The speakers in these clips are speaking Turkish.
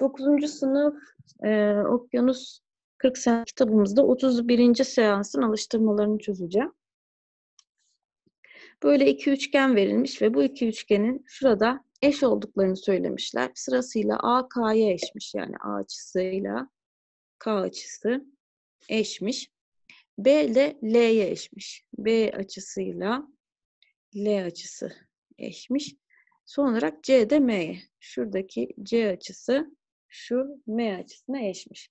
9. sınıf e, Okyanus 40 sen kitabımızda 31. seansın alıştırmalarını çözeceğim. Böyle iki üçgen verilmiş ve bu iki üçgenin şurada eş olduklarını söylemişler. Sırasıyla A, eşmiş. Yani A açısıyla K açısı eşmiş. B ile L'ye eşmiş. B açısıyla L açısı eşmiş. Son olarak C de M'ye. Şuradaki C açısı şu m açısına eşmiş.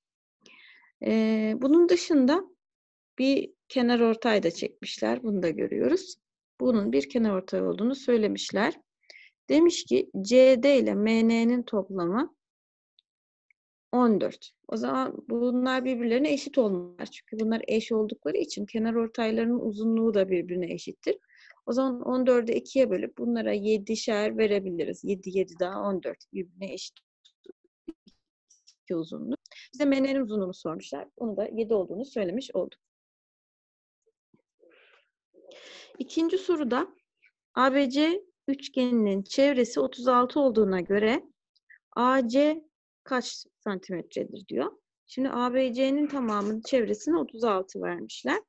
Ee, bunun dışında bir kenar ortay da çekmişler. Bunu da görüyoruz. Bunun bir kenar ortay olduğunu söylemişler. Demiş ki CD ile MN'nin toplamı 14. O zaman bunlar birbirlerine eşit olmalar. Çünkü bunlar eş oldukları için kenar ortaylarının uzunluğu da birbirine eşittir. O zaman 14'ü 2'ye bölüp bunlara 7'şer verebiliriz. 7, 7 daha 14 birbirine eşit 2 uzunluğu. Bize menenin uzunluğunu sormuşlar. Onu da 7 olduğunu söylemiş olduk. İkinci soruda ABC üçgeninin çevresi 36 olduğuna göre AC kaç santimetredir diyor. Şimdi ABC'nin tamamının çevresini 36 vermişler.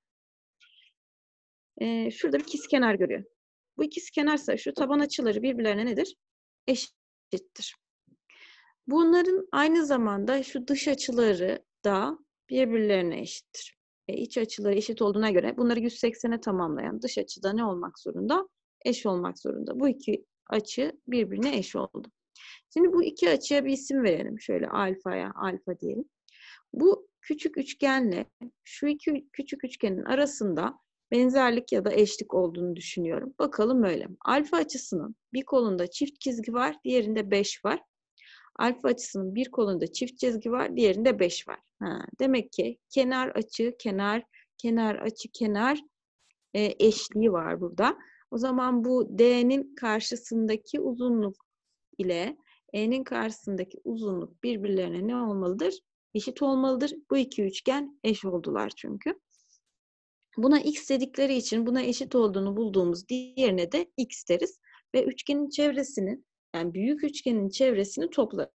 Ee, şurada bir kenar görüyor. Bu ikizkenar sayı şu taban açıları birbirlerine nedir? Eşittir. Bunların aynı zamanda şu dış açıları da birbirlerine eşittir. E, iç açıları eşit olduğuna göre bunları 180'e tamamlayan dış açıda ne olmak zorunda? Eş olmak zorunda. Bu iki açı birbirine eş oldu. Şimdi bu iki açıya bir isim verelim. Şöyle alfaya alfa diyelim. Bu küçük üçgenle şu iki küçük üçgenin arasında benzerlik ya da eşlik olduğunu düşünüyorum. Bakalım öyle mi? Alfa açısının bir kolunda çift çizgi var, diğerinde 5 var. Alfa açısının bir kolunda çift çizgi var, diğerinde 5 var. Ha, demek ki kenar açı, kenar, kenar açı, kenar e, eşliği var burada. O zaman bu D'nin karşısındaki uzunluk ile E'nin karşısındaki uzunluk birbirlerine ne olmalıdır? Eşit olmalıdır. Bu iki üçgen eş oldular çünkü. Buna x dedikleri için buna eşit olduğunu bulduğumuz diğerine de x deriz. Ve üçgenin çevresinin yani büyük üçgenin çevresini toplarız.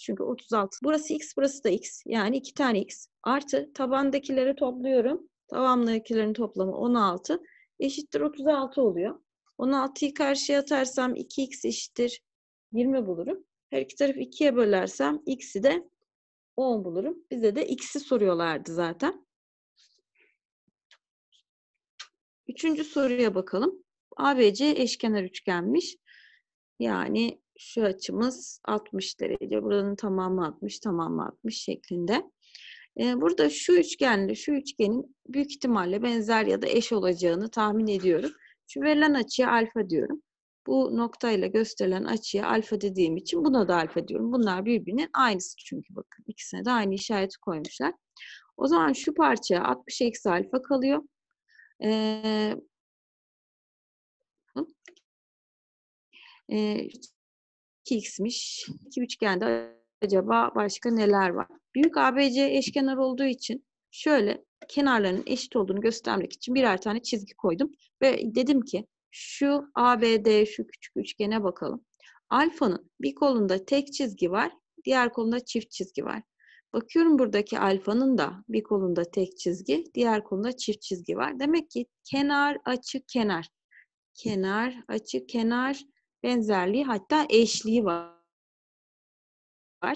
Çünkü 36. Burası x, burası da x. Yani iki tane x. Artı tabandakileri topluyorum. Tabandakilerin toplamı 16. Eşittir 36 oluyor. 16'yı karşıya atarsam 2x eşittir 20 bulurum. Her iki tarafı 2'ye bölersem x'i de 10 bulurum. Bize de x'i soruyorlardı zaten. Üçüncü soruya bakalım. ABC eşkenar üçgenmiş. Yani şu açımız 60 derece. Buranın tamamı 60, tamamı 60 şeklinde. E, burada şu üçgenle şu üçgenin büyük ihtimalle benzer ya da eş olacağını tahmin ediyorum. Şu verilen açıya alfa diyorum. Bu noktayla gösterilen açıya alfa dediğim için buna da alfa diyorum. Bunlar birbirinin aynısı çünkü bakın. ikisine de aynı işareti koymuşlar. O zaman şu parça 60 eksi alfa kalıyor. E, E, 2x'miş. İki üçgende acaba başka neler var? Büyük ABC eşkenar olduğu için şöyle kenarlarının eşit olduğunu göstermek için birer tane çizgi koydum. Ve dedim ki şu ABD şu küçük üçgene bakalım. Alfanın bir kolunda tek çizgi var, diğer kolunda çift çizgi var. Bakıyorum buradaki alfanın da bir kolunda tek çizgi, diğer kolunda çift çizgi var. Demek ki kenar, açı, kenar. Kenar, açı, kenar benzerliği hatta eşliği var.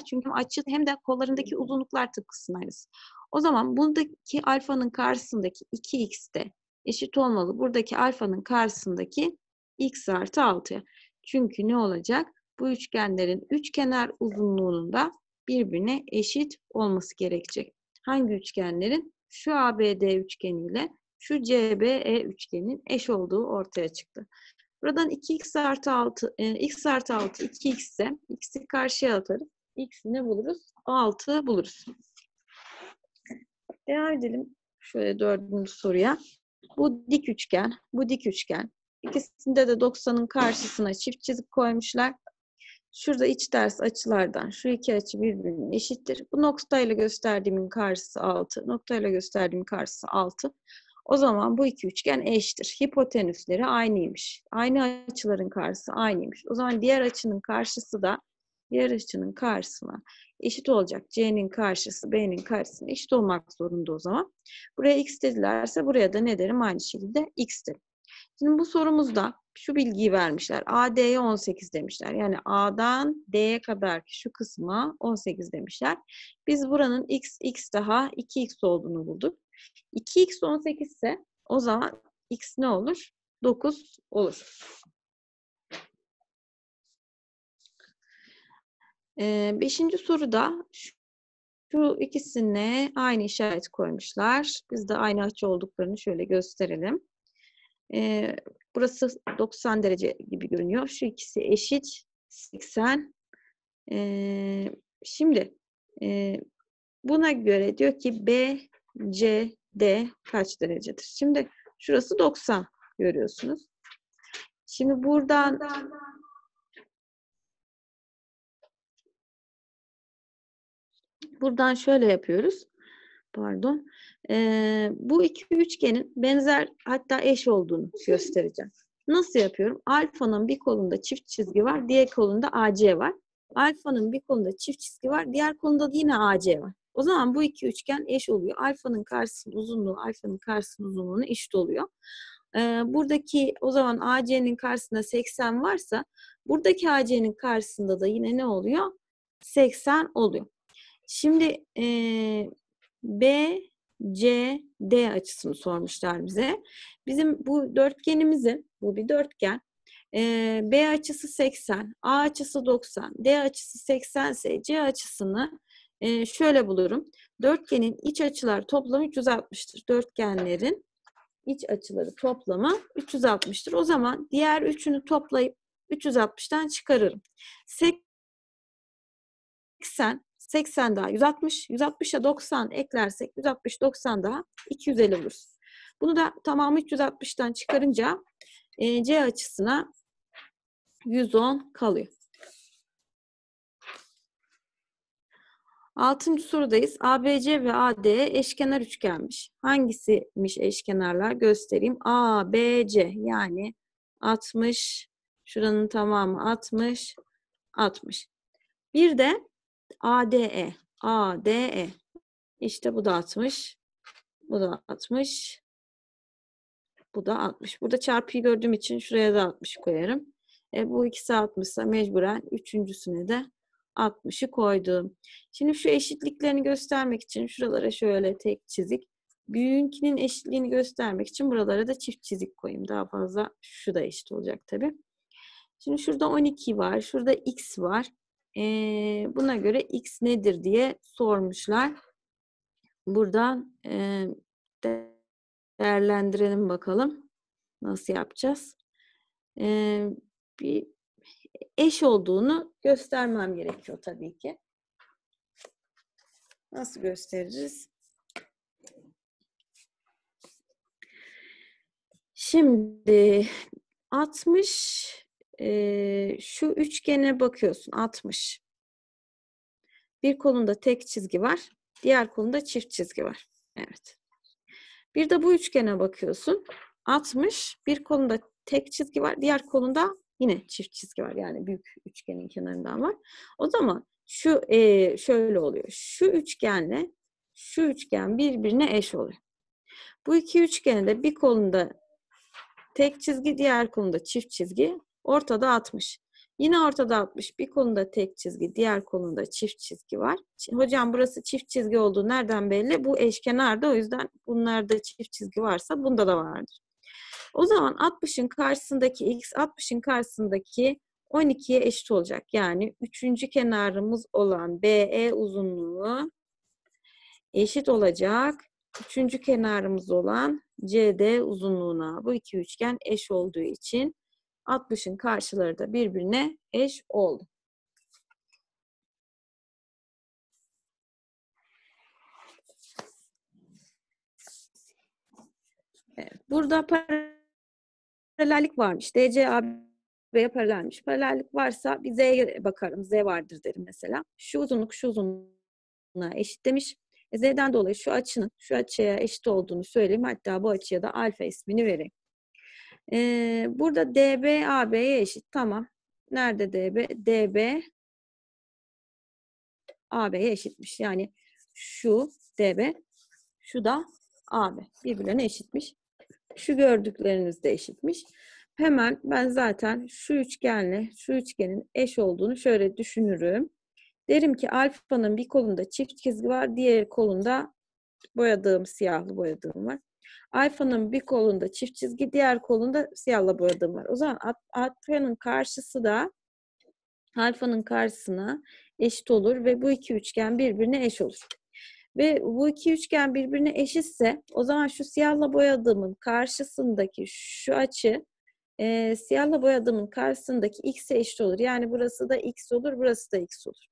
Çünkü hem açı hem de kollarındaki uzunluklar tıpkısının aynısı. O zaman buradaki alfanın karşısındaki 2x de eşit olmalı. Buradaki alfanın karşısındaki x artı 6'ya. Çünkü ne olacak? Bu üçgenlerin üç kenar uzunluğunun da birbirine eşit olması gerekecek. Hangi üçgenlerin? Şu ABD üçgeniyle şu CBE üçgeninin eş olduğu ortaya çıktı. Buradan 2x artı 6, x artı 6 2x e, x'i karşıya atarız. X'i ne buluruz? 6 buluruz. Devam edelim. Şöyle dördüncü soruya. Bu dik üçgen, bu dik üçgen. İkisinde de 90'ın karşısına çift çizik koymuşlar. Şurada iç ders açılardan şu iki açı birbirinin eşittir. Bu noktayla gösterdiğimin karşısı 6, noktayla gösterdiğimin karşısı 6. O zaman bu iki üçgen eştir. Hipotenüsleri aynıymış. Aynı açıların karşısı aynıymış. O zaman diğer açının karşısı da diğer açının karşısına eşit olacak. C'nin karşısı B'nin karşısına eşit olmak zorunda o zaman. Buraya X dedilerse buraya da ne derim? Aynı şekilde X derim. Şimdi bu sorumuzda şu bilgiyi vermişler. AD'ye 18 demişler. Yani A'dan D'ye kadar şu kısma 18 demişler. Biz buranın x, x daha 2x olduğunu bulduk. 2x 18 ise o zaman x ne olur? 9 olur. Ee, beşinci soruda şu ikisine aynı işaret koymuşlar. Biz de aynı açı olduklarını şöyle gösterelim. Ee, burası 90 derece gibi görünüyor. Şu ikisi eşit 80. Ee, şimdi e, buna göre diyor ki B C, D kaç derecedir? Şimdi şurası 90 görüyorsunuz. Şimdi buradan buradan şöyle yapıyoruz. Pardon. Ee, bu iki üçgenin benzer hatta eş olduğunu göstereceğim. Nasıl yapıyorum? Alfanın bir kolunda çift çizgi var, diğer kolunda AC var. Alfanın bir kolunda çift çizgi var, diğer kolunda da yine AC var. O zaman bu iki üçgen eş oluyor. Alfanın karşısının uzunluğu alfanın karşısının uzunluğuna eşit oluyor. Ee, buradaki o zaman AC'nin karşısında 80 varsa buradaki AC'nin karşısında da yine ne oluyor? 80 oluyor. Şimdi e, B, C, D açısını sormuşlar bize. Bizim bu dörtgenimizin, bu bir dörtgen. E, B açısı 80, A açısı 90, D açısı 80 ise C açısını e, şöyle bulurum. Dörtgenin iç açılar toplamı 360'tır. Dörtgenlerin iç açıları toplamı 360'tır. O zaman diğer üçünü toplayıp 360'tan çıkarırım. 80 80 daha 160, 160'a 90 eklersek 160 90 daha 250 olur. Bunu da tamamı 360'tan çıkarınca e, C açısına 110 kalıyor. Altıncı sorudayız. ABC ve AD eşkenar üçgenmiş. Hangisiymiş eşkenarlar? Göstereyim. ABC yani 60, şuranın tamamı 60, 60. Bir de ADE. ADE. İşte bu da 60. Bu da 60. Bu da 60. Burada çarpıyı gördüğüm için şuraya da 60 koyarım. E, bu ikisi 60 ise mecburen üçüncüsüne de 60'ı koydum. Şimdi şu eşitliklerini göstermek için şuralara şöyle tek çizik. Büyüğünkinin eşitliğini göstermek için buralara da çift çizik koyayım. Daha fazla şu da eşit olacak tabii. Şimdi şurada 12 var. Şurada x var. Ee, buna göre x nedir diye sormuşlar. Buradan e, değerlendirelim bakalım. Nasıl yapacağız? Ee, bir eş olduğunu göstermem gerekiyor tabii ki. Nasıl gösteririz? Şimdi 60 e, şu üçgene bakıyorsun 60. Bir kolunda tek çizgi var. Diğer kolunda çift çizgi var. Evet. Bir de bu üçgene bakıyorsun. 60. Bir kolunda tek çizgi var. Diğer kolunda Yine çift çizgi var yani büyük üçgenin kenarından var. O zaman şu e, şöyle oluyor. Şu üçgenle şu üçgen birbirine eş oluyor. Bu iki üçgeni de bir kolunda tek çizgi, diğer kolunda çift çizgi, ortada 60. Yine ortada 60. Bir kolunda tek çizgi, diğer kolunda çift çizgi var. Hocam burası çift çizgi olduğu nereden belli? Bu eşkenarda o yüzden bunlarda çift çizgi varsa bunda da vardır. O zaman 60'ın karşısındaki x 60'ın karşısındaki 12'ye eşit olacak. Yani üçüncü kenarımız olan BE uzunluğu eşit olacak. Üçüncü kenarımız olan CD uzunluğuna bu iki üçgen eş olduğu için 60'ın karşıları da birbirine eş oldu. Evet, burada para paralellik varmış. DC AB'ye paralelmiş. Paralellik varsa bir Z'ye bakarım. Z vardır derim mesela. Şu uzunluk şu uzunluğa eşit demiş. E, Z'den dolayı şu açının şu açıya eşit olduğunu söyleyeyim. Hatta bu açıya da alfa ismini vereyim. Ee, burada DB AB'ye eşit. Tamam. Nerede DB? DB AB'ye eşitmiş. Yani şu DB, şu da AB. Birbirlerine eşitmiş. Şu gördüklerinizde eşitmiş. Hemen ben zaten şu üçgenle şu üçgenin eş olduğunu şöyle düşünürüm. Derim ki alfanın bir kolunda çift çizgi var, diğer kolunda boyadığım siyahlı boyadığım var. Alfanın bir kolunda çift çizgi, diğer kolunda siyahla boyadığım var. O zaman alfanın karşısı da alfanın karşısına eşit olur ve bu iki üçgen birbirine eş olur ve bu iki üçgen birbirine eşitse o zaman şu siyahla boyadığımın karşısındaki şu açı e, siyahla boyadığımın karşısındaki x'e eşit olur. Yani burası da x olur, burası da x olur.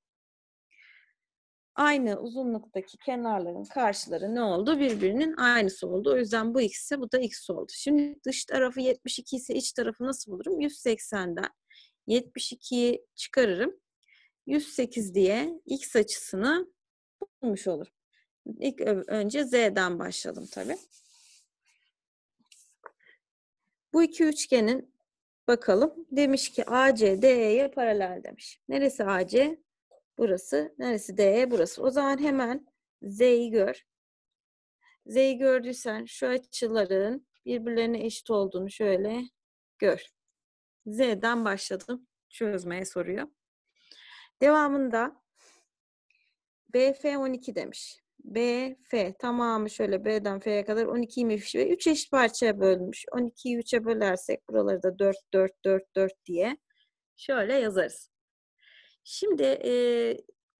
Aynı uzunluktaki kenarların karşıları ne oldu? Birbirinin aynısı oldu. O yüzden bu x ise bu da x oldu. Şimdi dış tarafı 72 ise iç tarafı nasıl bulurum? 180'den 72'yi çıkarırım. 108 diye x açısını bulmuş olurum. İlk önce Z'den başlayalım tabii. Bu iki üçgenin bakalım. Demiş ki AC DE'ye paralel demiş. Neresi AC? Burası. Neresi DE? Burası. O zaman hemen Z'yi gör. Z'yi gördüysen şu açıların birbirlerine eşit olduğunu şöyle gör. Z'den başladım. Çözmeye soruyor. Devamında BF12 demiş. B, F. Tamamı şöyle B'den F'ye kadar 12'ymiş ve 3 eşit parçaya bölmüş. 12'yi 3'e bölersek buraları da 4, 4, 4, 4 diye şöyle yazarız. Şimdi e,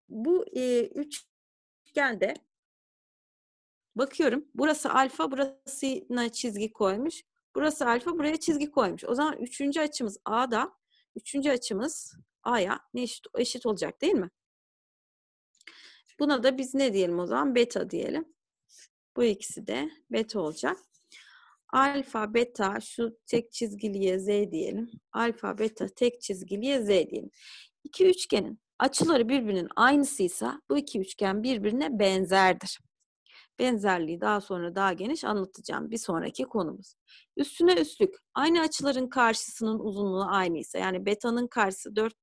bu e, üçgende bakıyorum. Burası alfa, burasına çizgi koymuş. Burası alfa, buraya çizgi koymuş. O zaman üçüncü açımız A'da, üçüncü açımız A'ya ne eşit, eşit olacak değil mi? Buna da biz ne diyelim o zaman? Beta diyelim. Bu ikisi de beta olacak. Alfa, beta, şu tek çizgiliye z diyelim. Alfa, beta, tek çizgiliye z diyelim. İki üçgenin açıları birbirinin aynısıysa bu iki üçgen birbirine benzerdir. Benzerliği daha sonra daha geniş anlatacağım bir sonraki konumuz. Üstüne üstlük aynı açıların karşısının uzunluğu aynıysa yani beta'nın karşısı 4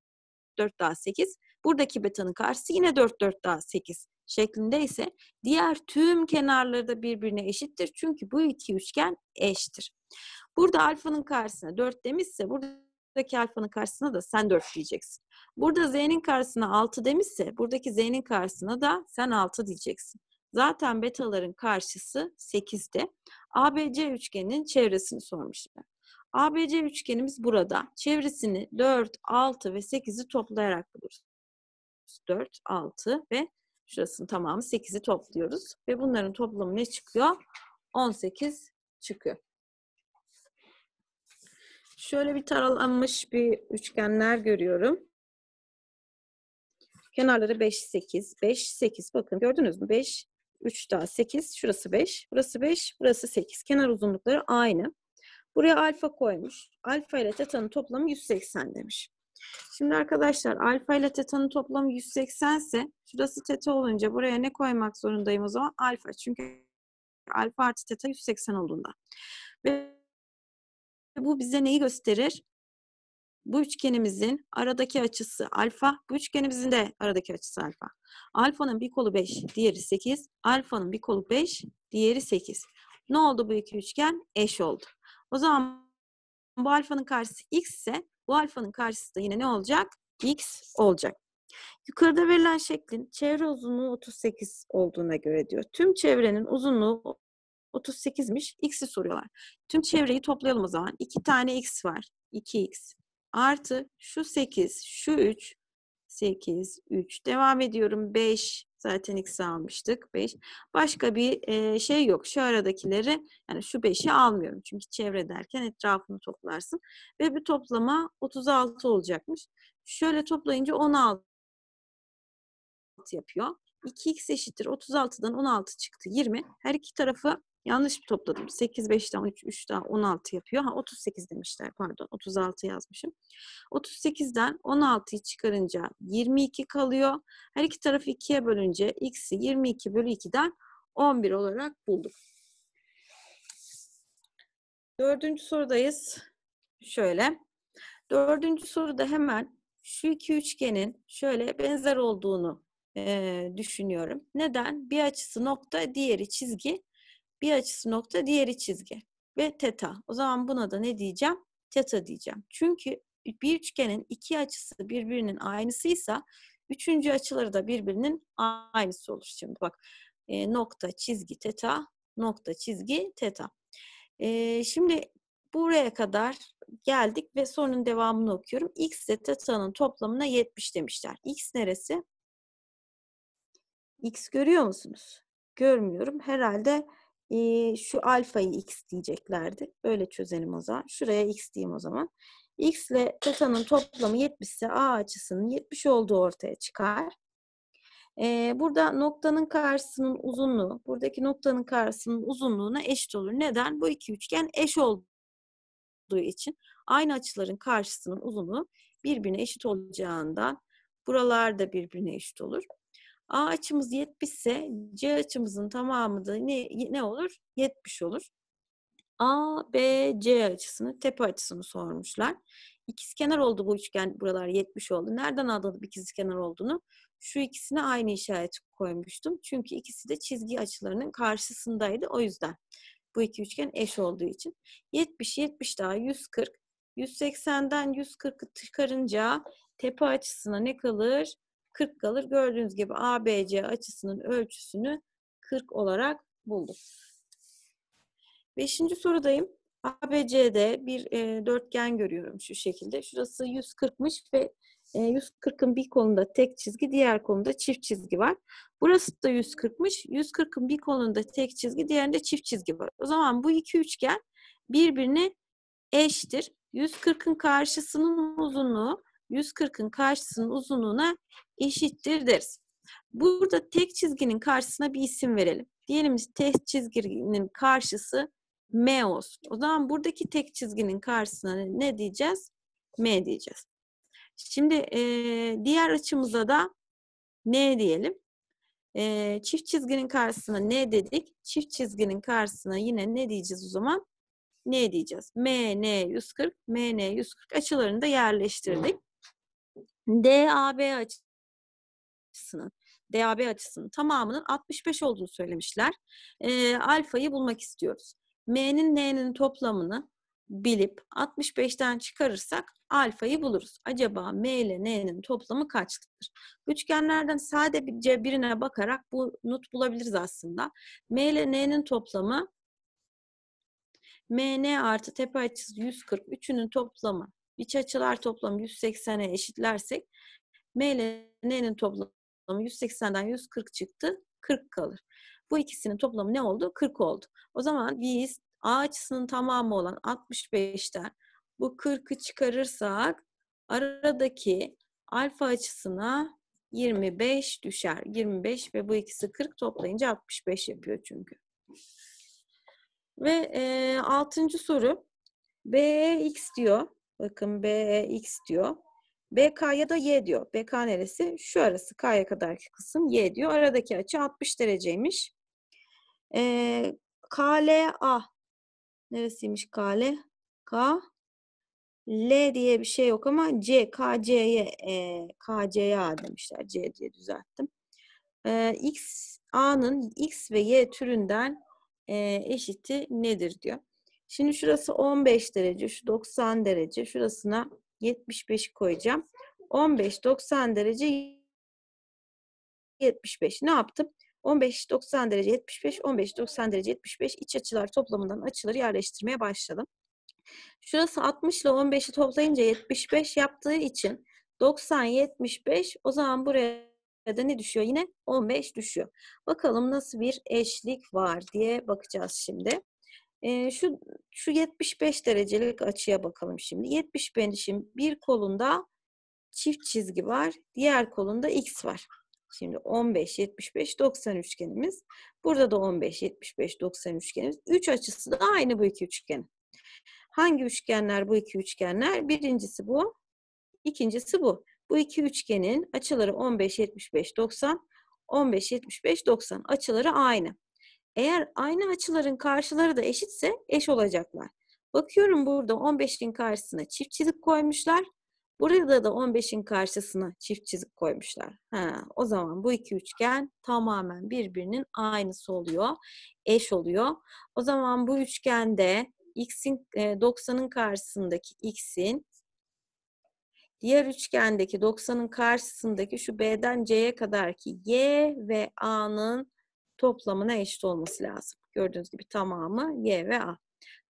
4 daha 8 Buradaki betanın karşısı yine 4 4 daha 8 şeklinde ise diğer tüm kenarları da birbirine eşittir. Çünkü bu iki üçgen eştir. Burada alfanın karşısına 4 demişse buradaki alfanın karşısına da sen 4 diyeceksin. Burada z'nin karşısına 6 demişse buradaki z'nin karşısına da sen 6 diyeceksin. Zaten betaların karşısı 8'de. ABC üçgeninin çevresini sormuşlar. ABC üçgenimiz burada. Çevresini 4, 6 ve 8'i toplayarak buluruz. 4, 6 ve şurasının tamamı 8'i topluyoruz. Ve bunların toplamı ne çıkıyor? 18 çıkıyor. Şöyle bir taralanmış bir üçgenler görüyorum. Kenarları 5, 8, 5, 8. Bakın gördünüz mü? 5, 3 daha 8. Şurası 5, burası 5, burası 8. Kenar uzunlukları aynı. Buraya alfa koymuş. Alfa ile teta'nın toplamı 180 demiş. Şimdi arkadaşlar alfa ile tetanın toplamı 180 ise şurası teta olunca buraya ne koymak zorundayım o zaman? Alfa. Çünkü alfa artı teta 180 olduğunda. Ve bu bize neyi gösterir? Bu üçgenimizin aradaki açısı alfa. Bu üçgenimizin de aradaki açısı alfa. Alfanın bir kolu 5, diğeri 8. Alfanın bir kolu 5, diğeri 8. Ne oldu bu iki üçgen? Eş oldu. O zaman bu alfanın karşısı x ise bu alfanın karşısı da yine ne olacak? X olacak. Yukarıda verilen şeklin çevre uzunluğu 38 olduğuna göre diyor. Tüm çevrenin uzunluğu 38'miş. X'i soruyorlar. Tüm çevreyi toplayalım o zaman. 2 tane X var. 2X. Artı şu 8, şu 3, 8, 3. Devam ediyorum. 5, Zaten x'i almıştık. 5. Başka bir e, şey yok. Şu aradakileri yani şu 5'i almıyorum. Çünkü çevre derken etrafını toplarsın. Ve bir toplama 36 olacakmış. Şöyle toplayınca 16 yapıyor. 2x eşittir 36'dan 16 çıktı 20. Her iki tarafı Yanlış topladım. 8 5'ten 3, 3 daha 16 yapıyor. Ha 38 demişler pardon. 36 yazmışım. 38'den 16'yı çıkarınca 22 kalıyor. Her iki tarafı 2'ye bölünce x'i 22 bölü 2'den 11 olarak bulduk. Dördüncü sorudayız. Şöyle. Dördüncü soruda hemen şu iki üçgenin şöyle benzer olduğunu e, düşünüyorum. Neden? Bir açısı nokta, diğeri çizgi bir açısı nokta diğeri çizgi ve teta. O zaman buna da ne diyeceğim? Teta diyeceğim. Çünkü bir üçgenin iki açısı birbirinin aynısıysa üçüncü açıları da birbirinin aynısı olur. Şimdi bak e, nokta çizgi teta nokta çizgi teta. E, şimdi buraya kadar geldik ve sorunun devamını okuyorum. X ile teta'nın toplamına 70 demişler. X neresi? X görüyor musunuz? Görmüyorum. Herhalde e, şu alfayı x diyeceklerdi. Böyle çözelim o zaman. Şuraya x diyeyim o zaman. x ile teta'nın toplamı 70 ise a açısının 70 olduğu ortaya çıkar. E, burada noktanın karşısının uzunluğu, buradaki noktanın karşısının uzunluğuna eşit olur. Neden? Bu iki üçgen eş olduğu için aynı açıların karşısının uzunluğu birbirine eşit olacağından buralarda birbirine eşit olur. A açımız 70 ise C açımızın tamamı da ne, ne olur? 70 olur. A, B, C açısını, tepe açısını sormuşlar. İkizkenar oldu bu üçgen buralar 70 oldu. Nereden anladım ikizkenar olduğunu? Şu ikisine aynı işaret koymuştum. Çünkü ikisi de çizgi açılarının karşısındaydı o yüzden. Bu iki üçgen eş olduğu için. 70, 70 daha 140. 180'den 140'ı çıkarınca tepe açısına ne kalır? 40 kalır. Gördüğünüz gibi ABC açısının ölçüsünü 40 olarak bulduk. Beşinci sorudayım. ABC'de bir e, dörtgen görüyorum şu şekilde. Şurası 140'mış ve e, 140'ın bir kolunda tek çizgi, diğer kolunda çift çizgi var. Burası da 140'mış. 140'ın bir kolunda tek çizgi, diğerinde çift çizgi var. O zaman bu iki üçgen birbirine eştir. 140'ın karşısının uzunluğu 140'ın karşısının uzunluğuna eşittir deriz. Burada tek çizginin karşısına bir isim verelim. Diyelim ki tek çizginin karşısı M olsun. O zaman buradaki tek çizginin karşısına ne diyeceğiz? M diyeceğiz. Şimdi e, diğer açımıza da N diyelim. E, çift çizginin karşısına N dedik. Çift çizginin karşısına yine ne diyeceğiz o zaman? N diyeceğiz. M, N 140, M, N 140 açılarını da yerleştirdik. DAB açısının DAB açısının tamamının 65 olduğunu söylemişler. E, alfayı bulmak istiyoruz. M'nin N'nin toplamını bilip 65'ten çıkarırsak alfayı buluruz. Acaba M ile N'nin toplamı kaçtır? Üçgenlerden sadece birine bakarak bu not bulabiliriz aslında. M ile N'nin toplamı MN artı tepe açısı 140 üçünün toplamı iç açılar toplamı 180'e eşitlersek M ile N'nin toplamı 180'den 140 çıktı. 40 kalır. Bu ikisinin toplamı ne oldu? 40 oldu. O zaman biz A açısının tamamı olan 65'ten bu 40'ı çıkarırsak aradaki alfa açısına 25 düşer. 25 ve bu ikisi 40 toplayınca 65 yapıyor çünkü. Ve e, altıncı soru. B, X diyor. Bakın BX e, diyor. BK ya da Y diyor. BK neresi? Şu arası K'ya kadarki kısım Y diyor. Aradaki açı 60 dereceymiş. Ee, KLA neresiymiş KL? K L diye bir şey yok ama C, KC'ye e, KCA demişler. C diye düzelttim. Ee, X A'nın X ve Y türünden e, eşiti nedir diyor. Şimdi şurası 15 derece, şu 90 derece. Şurasına 75 koyacağım. 15, 90 derece 75. Ne yaptım? 15, 90 derece 75, 15, 90 derece 75 iç açılar toplamından açıları yerleştirmeye başladım. Şurası 60 ile 15'i toplayınca 75 yaptığı için 90, 75 o zaman buraya da ne düşüyor? Yine 15 düşüyor. Bakalım nasıl bir eşlik var diye bakacağız şimdi. E, şu şu 75 derecelik açıya bakalım şimdi. 75'in bir kolunda çift çizgi var. Diğer kolunda x var. Şimdi 15, 75, 90 üçgenimiz. Burada da 15, 75, 90 üçgenimiz. Üç açısı da aynı bu iki üçgen. Hangi üçgenler bu iki üçgenler? Birincisi bu, ikincisi bu. Bu iki üçgenin açıları 15, 75, 90, 15, 75, 90. Açıları aynı. Eğer aynı açıların karşıları da eşitse eş olacaklar. Bakıyorum burada 15'in karşısına çift çizik koymuşlar. Burada da 15'in karşısına çift çizik koymuşlar. Ha, o zaman bu iki üçgen tamamen birbirinin aynısı oluyor. Eş oluyor. O zaman bu üçgende x'in 90'ın e, karşısındaki x'in diğer üçgendeki 90'ın karşısındaki şu B'den C'ye kadarki y ve A'nın toplamına eşit olması lazım. Gördüğünüz gibi tamamı y ve a.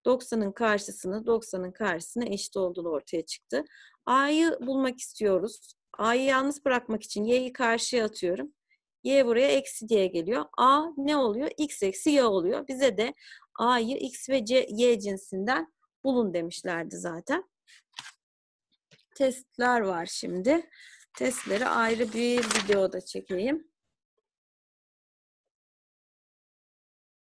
90'ın karşısını 90'ın karşısına eşit olduğunu ortaya çıktı. A'yı bulmak istiyoruz. A'yı yalnız bırakmak için y'yi karşıya atıyorum. Y buraya eksi diye geliyor. A ne oluyor? X eksi y oluyor. Bize de A'yı X ve C, Y cinsinden bulun demişlerdi zaten. Testler var şimdi. Testleri ayrı bir videoda çekeyim.